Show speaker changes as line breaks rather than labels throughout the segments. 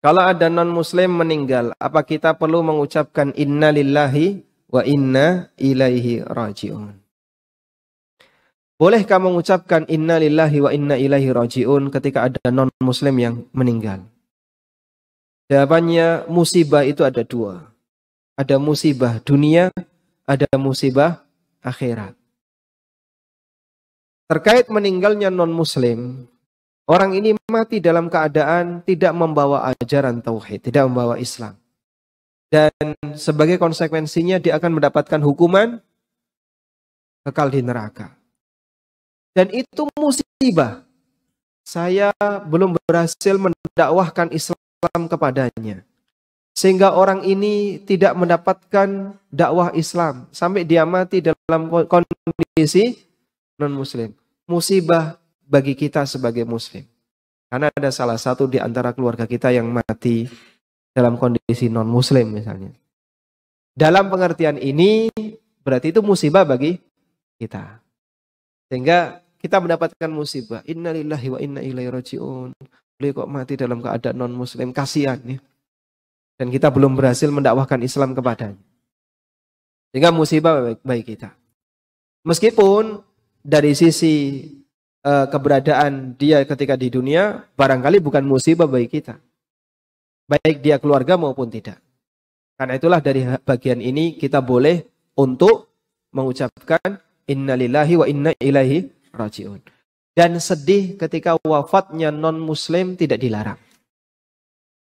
Kalau ada non-muslim meninggal, apa kita perlu mengucapkan inna lillahi wa inna ilaihi raji'un? Bolehkah mengucapkan inna lillahi wa inna ilaihi raji'un ketika ada non-muslim yang meninggal? Jawabannya musibah itu ada dua. Ada musibah dunia, ada musibah akhirat. Terkait meninggalnya non-muslim, orang ini mati dalam keadaan tidak membawa ajaran tauhid, tidak membawa Islam. Dan sebagai konsekuensinya dia akan mendapatkan hukuman kekal di neraka. Dan itu musibah. Saya belum berhasil mendakwahkan Islam kepadanya. Sehingga orang ini tidak mendapatkan dakwah Islam. Sampai dia mati dalam kondisi non-muslim. Musibah bagi kita sebagai muslim. Karena ada salah satu di antara keluarga kita yang mati dalam kondisi non-muslim misalnya. Dalam pengertian ini berarti itu musibah bagi kita. Sehingga kita mendapatkan musibah. Innalillahi wa inna ilaihi rajiun. Beliau kok mati dalam keadaan non-muslim. Kasihan ya. Dan kita belum berhasil mendakwahkan Islam kepadanya. Sehingga musibah baik kita. Meskipun dari sisi uh, keberadaan dia ketika di dunia barangkali bukan musibah bagi kita. Baik dia keluarga maupun tidak. Karena itulah dari bagian ini kita boleh untuk mengucapkan innalillahi wa inna ilaihi rajiun. Dan sedih ketika wafatnya non muslim tidak dilarang.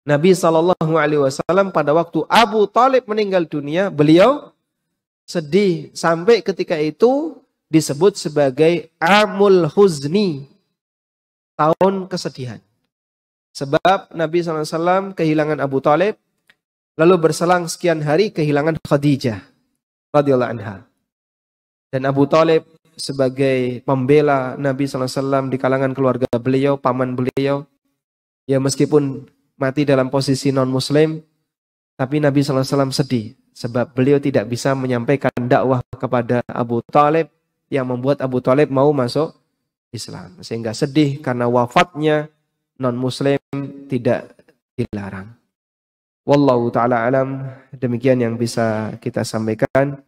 Nabi Shallallahu Alaihi Wasallam pada waktu Abu Talib meninggal dunia, beliau sedih sampai ketika itu disebut sebagai amul huzni tahun kesedihan. Sebab Nabi SAW kehilangan Abu Talib, lalu berselang sekian hari kehilangan Khadijah radhiyallahu anha. Dan Abu Talib sebagai pembela Nabi SAW di kalangan keluarga beliau, paman beliau, ya meskipun mati dalam posisi non-muslim, tapi Nabi SAW sedih sebab beliau tidak bisa menyampaikan dakwah kepada Abu Talib yang membuat Abu Thalib mau masuk Islam. Sehingga sedih karena wafatnya non-muslim tidak dilarang. Wallahu ta'ala alam, demikian yang bisa kita sampaikan.